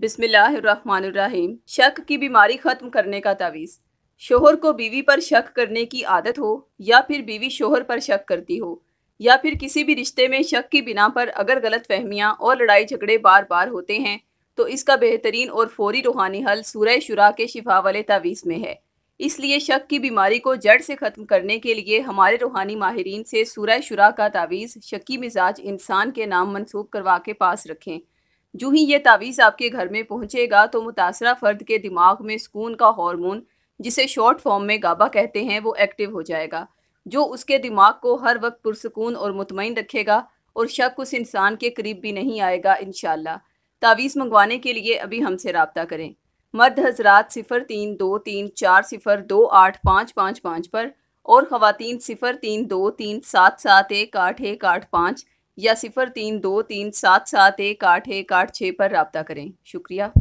बिस्मिल्लाहिर्रहमानिर्रहीम शक की बीमारी ख़त्म करने का तावीज़ शोहर को बीवी पर शक करने की आदत हो या फिर बीवी शोहर पर शक करती हो या फिर किसी भी रिश्ते में शक की बिना पर अगर गलत फहमियाँ और लड़ाई झगड़े बार बार होते हैं तो इसका बेहतरीन और फौरी रूहानी हल सूरह शुरा के शिफा वाले तावीज़ में है इसलिए शक की बीमारी को जड़ से ख़त्म करने के लिए हमारे रूहानी माहरीन से सूरह शुरा का तावीज़ शकी मिजाज इंसान के नाम मनसूब करवा के पास रखें जो ही ये तावीज़ आपके घर में पहुंचेगा तो मुतासर फ़र्द के दिमाग में सुकून का हार्मोन जिसे शॉर्ट फॉर्म में गाबा कहते हैं वो एक्टिव हो जाएगा जो उसके दिमाग को हर वक्त पुरसकून और मुतमिन रखेगा और शक उस इंसान के करीब भी नहीं आएगा इन तावीज़ मंगवाने के लिए अभी हमसे रबता करें मर्द हजरात सिफ़र तीन दो तीन चार सिफ़र दो आठ पाँच पाँच पाँच पर और ख़वान सिफ़र तीन दो तीन सात सात एक आठ एक आठ पाँच या सिफर तीन दो तीन सात सात एक आठ एक आठ छः पर रबता करें शुक्रिया